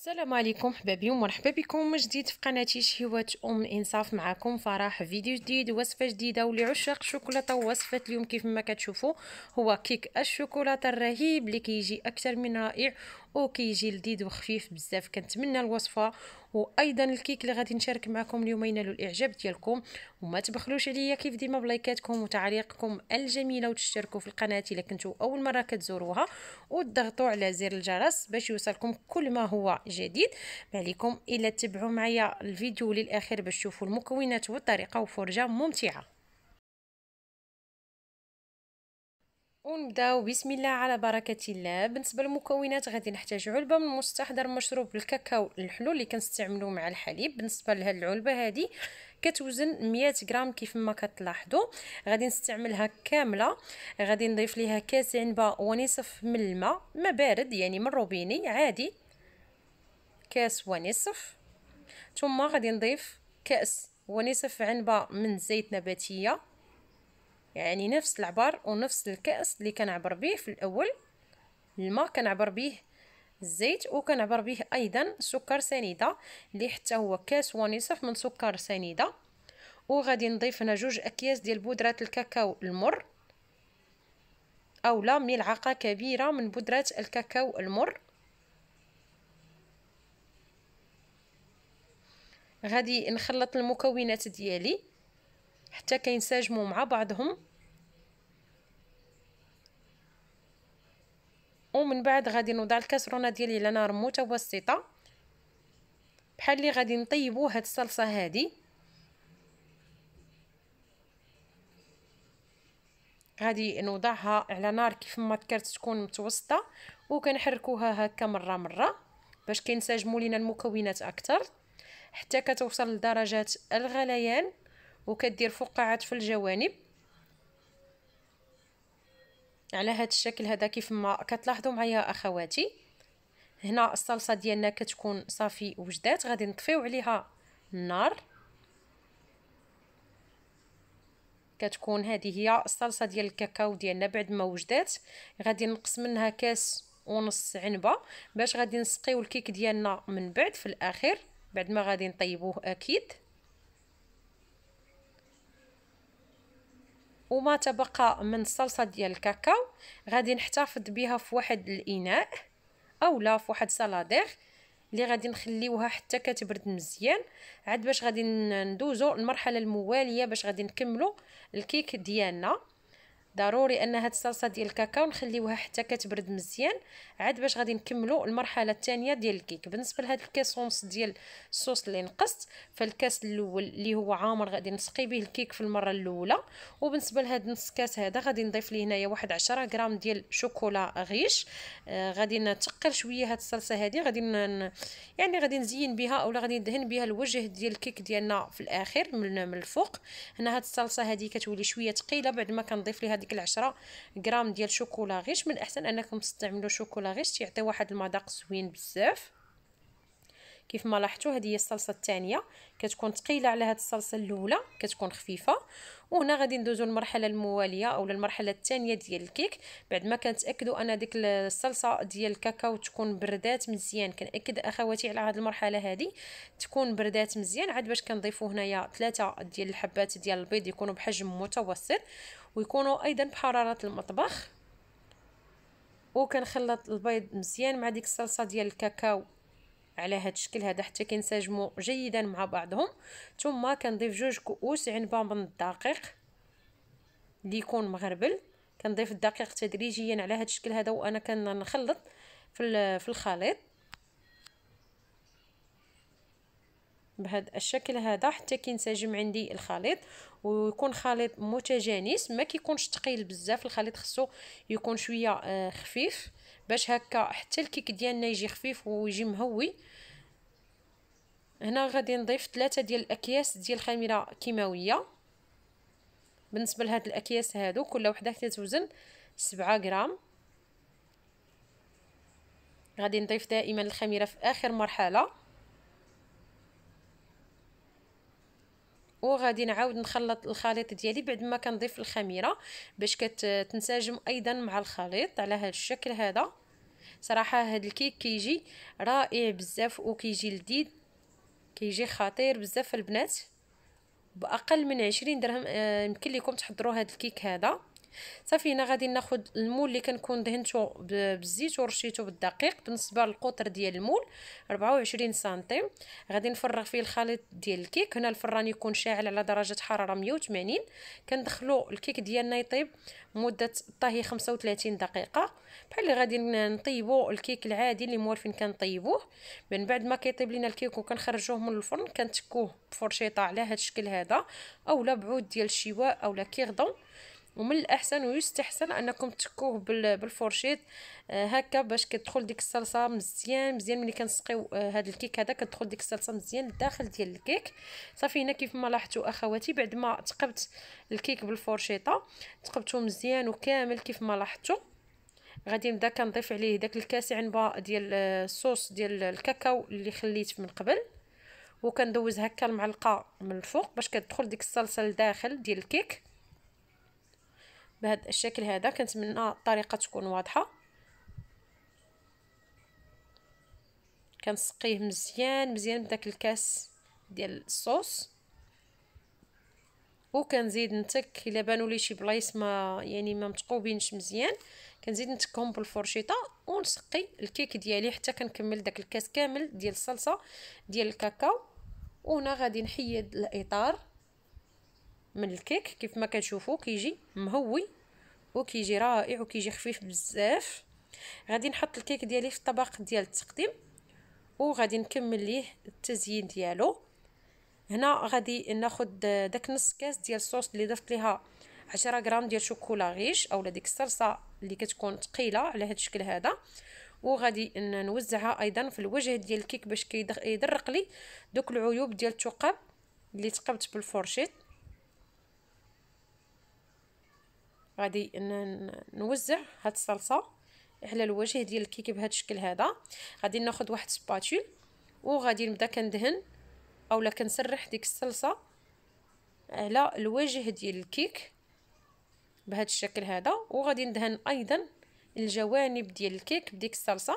السلام عليكم حبابي ومرحبا بكم جديد في قناتي شهيوات ام انصاف معكم فرح فيديو جديد وصفه جديده ولعشاق الشوكولاته وصفه اليوم كيف ما كتشوفوا هو كيك الشوكولاته الرهيب اللي كيجي اكثر من رائع وكيجي لذيذ وخفيف بزاف كنتمنى الوصفه وايضا الكيك اللي غادي نشارك معكم اليوم ينال الاعجاب ديالكم وما تبخلوش عليا كيف ديما بلايكاتكم وتعليقكم الجميله وتشتركوا في القناه الا كنتو اول مره كتزوروها وتضغطوا على زر الجرس باش يوصلكم كل ما هو جديد ما عليكم الا تتبعوا معايا الفيديو للاخر باش تشوفوا المكونات والطريقه وفرجه ممتعه ونبداو بسم الله على بركه الله بالنسبه للمكونات غادي نحتاج علبه من مستحضر مشروب الكاكاو الحلو اللي كنستعملوه مع الحليب بالنسبه لهاد العلبه هذه كتوزن 100 غرام كيف ما كتلاحظوا غادي نستعملها كامله غادي نضيف ليها كاس عنبه ونصف من الماء ما بارد يعني من روبيني عادي كاس ونصف ثم غادي نضيف كاس ونصف عنبه من زيت نباتيه يعني نفس العبار ونفس الكأس اللي كنعبر به في الأول الماء كنعبر به الزيت وكنعبر به أيضا سكر سنيدة اللي حتى هو كاس ونصف من سكر سنيدة وغادي نضيف هنا جوج أكياس ديال بودرة الكاكاو المر أولا ملعقة كبيرة من بودرة الكاكاو المر غادي نخلط المكونات ديالي حتى كينسجموا مع بعضهم ومن بعد غادي نوضع الكاسرونه ديالي على نار متوسطه بحال اللي غادي نطيبوا هاد الصلصه هادي غادي نوضعها على نار كيف ما ذكرت تكون متوسطه وكنحركوها هكا مره مره باش كينسجموا لينا المكونات اكثر حتى كتوصل لدرجه الغليان وكدير فقاعات في الجوانب على هذا الشكل هذا كيف ما كتلاحظوا معايا اخواتي هنا الصلصه ديالنا كتكون صافي وجدات غادي نطفيو عليها النار كتكون هذه هي الصلصه ديال الكاكاو ديالنا بعد ما وجدات غادي نقص منها كاس ونص عنبه باش غادي نسقيو الكيك ديالنا من بعد في الاخر بعد ما غادي نطيبوه اكيد وما تبقى من الصلصه ديال الكاكاو غادي نحتفظ بها في واحد الاناء اولا في واحد سلادير اللي غادي نخليوها حتى كتبرد مزيان عاد باش غادي ندوزو المرحله المواليه باش غادي نكملو الكيك ديالنا ضروري ان هاد الصلصه ديال الكاكاو نخليوها حتى كتبرد مزيان عاد باش غادي نكملوا المرحله الثانيه ديال الكيك بالنسبه لهاد الكاس ونص ديال الصوص اللي نقصت فالكاس الاول اللي هو عامر غادي نسقي به الكيك في المره الاولى وبالنسبه لهاد نص كاس هذا غادي نضيف ليه هنايا واحد 10 غرام ديال شوكولا غيش آه غادي نتقل شويه هاد الصلصه هذه غادي ن... يعني غادي نزين بها اولا غادي ندهن بها الوجه ديال الكيك ديالنا في الاخر من, من الفوق هنا هاد الصلصه هذه كتولي شويه ثقيله بعد ما كنضيف ليها ديك العشرة غرام ديال شوكولا غيش من الاحسن انكم تستعملوا شوكولا غيش تيعطي واحد المذاق زوين بزاف كيف ما لاحظتوا هذه هي الصلصه الثانيه كتكون ثقيله على هذه الصلصه الاولى كتكون خفيفه وهنا غادي ندوزو للمرحله المواليه او للمرحله الثانيه ديال الكيك بعد ما كنتاكدوا ان ديك الصلصه ديال الكاكاو تكون بردات مزيان كنأكد اخواتي على هذه المرحله هذه تكون بردات مزيان عاد باش كنضيفوا هنايا ثلاثه ديال الحبات ديال البيض يكونوا بحجم متوسط ويكونوا ايضا بحراره المطبخ وكنخلط البيض مزيان مع ديك الصلصه ديال الكاكاو على هذا الشكل هذا حتى كينسجموا جيدا مع بعضهم ثم كنضيف جوج كؤوس عنبه من الدقيق اللي يكون مغربل كنضيف الدقيق تدريجيا على هذا الشكل هذا وانا كنخلط في في الخليط بهذا الشكل هذا حتى كينسجم عندي الخليط ويكون خليط متجانس ما كيكونش ثقيل بزاف الخليط خصو يكون شويه آه، خفيف باش هكا حتى الكيك ديالنا يجي خفيف ويجي مهوي هنا غادي نضيف ثلاثة ديال الاكياس ديال الخميره كيماويه بالنسبه لهاد الاكياس هادو كل وحده كتوزن سبعة غرام غادي نضيف دائما الخميره في اخر مرحله وغادي نعاود نخلط الخليط ديالي بعد ما كنضيف الخميره باش كتنسجم ايضا مع الخليط على هذا الشكل هذا صراحه هذا الكيك كيجي رائع بزاف وكيجي لذيذ كيجي خطير بزاف البنات باقل من عشرين درهم آه، يمكن لكم تحضروا هذا الكيك هذا صافي هنا غادي ناخد المول اللي كنكون دهنته بالزيت ورشيته بالدقيق بالنسبه للقطر ديال المول 24 سنتيم غادي نفرغ فيه الخليط ديال الكيك هنا الفران يكون شاعل على درجه حراره 180 كندخلو الكيك ديالنا يطيب مده الطهي 35 دقيقه بحال اللي غادي نطيبو الكيك العادي اللي موالفين كنطيبوه من بعد ما كيطيب لينا الكيك وكنخرجوه من الفرن كنتكوه بفرشيطه على هذا الشكل هذا اولا بعود ديال الشواء اولا كيغدون ومن الاحسن ويستحسن انكم تكوه بالفرشيط آه، هكا باش كتدخل ديك الصلصه مزيان مزيان ملي كنسقيو آه، هاد الكيك هذا كتدخل ديك الصلصه مزيان لداخل ديال الكيك صافي هنا كيف ما لاحظتوا اخواتي بعد ما تقبت الكيك بالفرشيطه تقبته مزيان وكامل كيف ما لاحظتوا غادي نبدا كنضيف عليه داك الكاس عنبا ديال الصوص آه، ديال الكاكاو اللي خليت من قبل وكندوز هكا المعلقه من الفوق باش كتدخل ديك الصلصه لداخل ديال الكيك بهذا الشكل هذا كنتمنى الطريقه تكون واضحه كنسقيه مزيان مزيان بداك الكاس ديال الصوص وكنزيد نتك الا بانوا لي شي بلايص ما يعني ما متقوبينش مزيان كنزيد نتكهم بالفرشيطه ونسقي الكيك ديالي حتى كنكمل داك الكاس كامل ديال الصلصه ديال الكاكاو وهنا غادي نحيد الاطار من الكيك كيف ما كتشوفوا كيجي مهوي وكيجي رائع وكيجي خفيف بزاف غادي نحط الكيك ديالي في الطبق ديال التقديم وغادي نكمل ليه التزيين ديالو هنا غادي ناخد داك نص كاس ديال الصوص اللي ضفت ليها عشرة غرام ديال شوكولا غيش اولا ديك الصلصه اللي كتكون ثقيله على هذا الشكل هذا وغادي نوزعها ايضا في الوجه ديال الكيك باش كيدرق لي دوك العيوب ديال الثقب اللي ثقبت بالفرشيط غادي نوزع هاد الصلصه على الوجه ديال الكيك بهذا الشكل هذا غادي ناخذ واحد سباتول وغادي نبدا كندهن اولا كنسرح ديك الصلصه على الوجه ديال الكيك بهذا الشكل هذا وغادي ندهن ايضا الجوانب ديال الكيك بديك الصلصه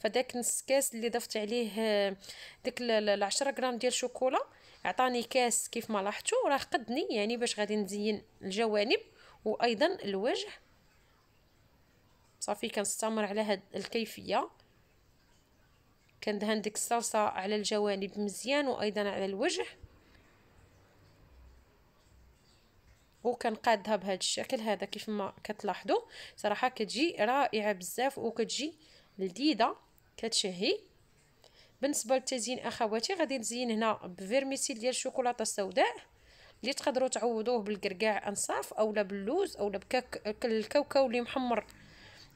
فداك نص كاس اللي ضفت عليه آه، ديك ال 10 غرام ديال الشوكولا عطاني كاس كيف ما لاحظتوا راه قدني يعني باش غادي نزين الجوانب وايضا الوجه صافي كنستمر على هاد الكيفيه كندهن ديك الصلصه على الجوانب مزيان وايضا على الوجه وكنقادها بهذا الشكل هذا كيف ما كتلاحظوا صراحه كتجي رائعه بزاف وكتجي لذيذه كتشهي بالنسبه للتزيين اخواتي غادي نزين هنا بفيرميسيل ديال الشوكولاته السوداء اللي تقدروا تعوضوه بالكركاع انصاف اولا باللوز اولا بالكاوكاو اللي محمر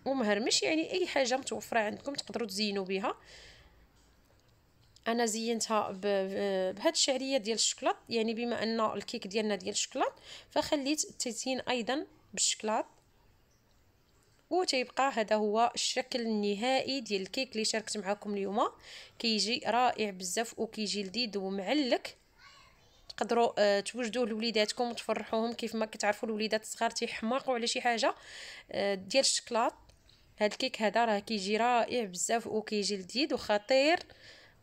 ومهرمش يعني اي حاجه متوفره عندكم تقدروا تزينوا بها انا زينتها بهاد الشعريه ديال الشكلاط يعني بما ان الكيك ديالنا ديال الشكلاط فخليت التزيين ايضا بالشكلاط وتيبقى هذا هو الشكل النهائي ديال الكيك اللي شاركت معكم اليوم كيجي رائع بزاف وكيجي لذيذ ومعلك تقدروا آه، توجدوه لوليداتكم وتفرحوهم كيف ما كتعرفوا الوليدات الصغار تيحماقوا على شي حاجه آه، ديال الشكلاط هاد الكيك هذا راه كيجي رائع بزاف وكيجي لذيذ وخطير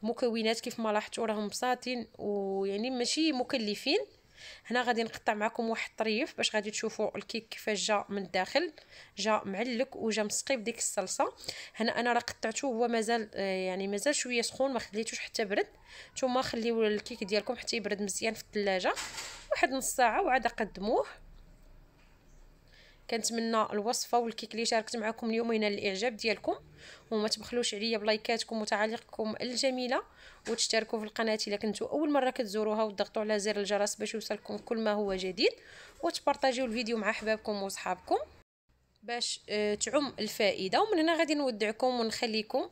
مكونات كيف ما لاحظتوا راهم بساطين ويعني ماشي مكلفين هنا غادي نقطع معكم واحد الطريف باش غادي تشوفوا الكيك كيفاش جا من الداخل جا معلك وجا مسقي بديك الصلصه هنا انا راه قطعته هو مازال آه، يعني مازال شويه سخون ما خليتوش حتى برد نتوما خليو الكيك ديالكم حتى يبرد مزيان في الثلاجه واحد نص ساعه وعاد قدموه كنتمنى الوصفه والكيك اللي شاركت معكم اليوم ينال الاعجاب ديالكم وما تبخلوش عليا بلايكاتكم وتعاليقكم الجميله وتشتركوا في القناه الا كنتو اول مره كتزوروها وتضغطوا على زر الجرس باش يوصلكم كل ما هو جديد وتبارطاجيو الفيديو مع احبابكم وصحابكم باش آه، تعم الفائده ومن هنا غادي نودعكم ونخليكم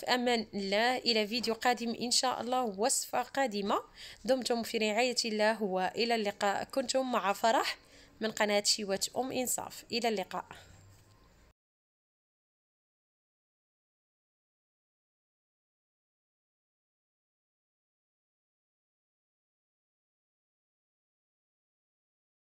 في امان الله الى فيديو قادم ان شاء الله وصفه قادمه دمتم في رعايه الله والى اللقاء كنتم مع فرح من قناة شيوات أم إنصاف إلى اللقاء